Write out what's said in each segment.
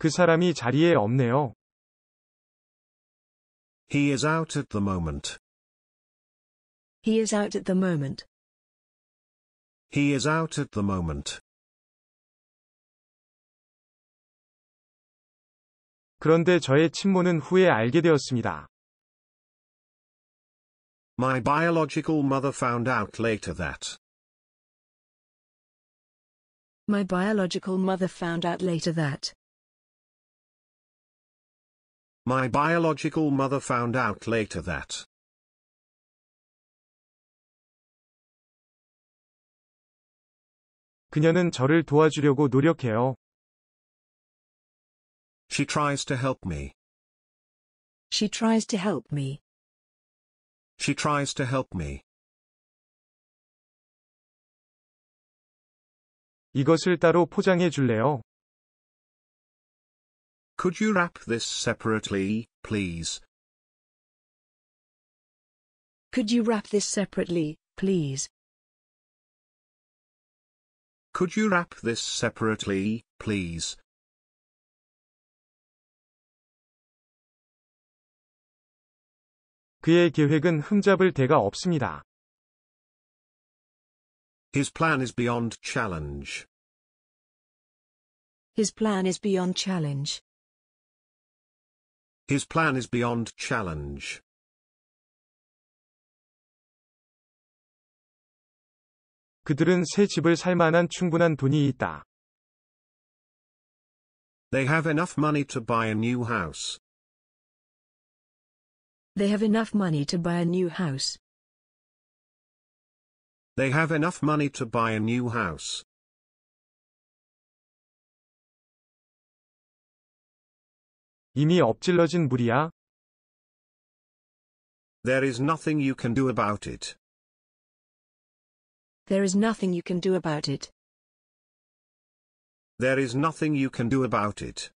그 사람이 자리에 없네요. He is out at the moment. He is out at the moment. He is out at the moment. 그런데 저의 친모는 후에 알게 되었습니다. My biological mother found out later that. My biological mother found out later that. My biological mother found out later that. She tries to help me. She tries to help me. She tries to help me. 이것을 따로 포장해 줄래요? Could you wrap this separately, please? Could you wrap this separately, please? Could you wrap this separately, please? His plan is beyond challenge. His plan is beyond challenge. His plan is beyond challenge. They have enough money to buy a new house. They have enough money to buy a new house. They have enough money to buy a new house. 이미 엎질러진 물이야. There is nothing you can do about it. There is nothing you can do about it. There is nothing you can do about it.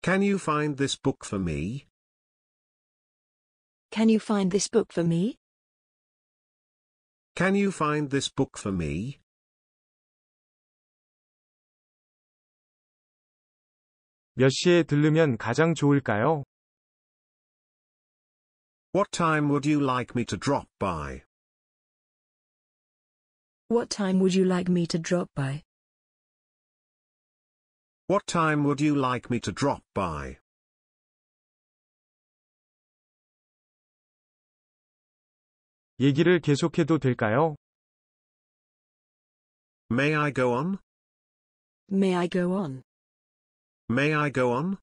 Can you find this book for me? Can you find this book for me? Can you find this book for me? What time would you like me to drop by? What time would you like me to drop by? What time would you like me to drop by? 얘기를 계속해도 될까요? May I go on? May I go on? May I go on?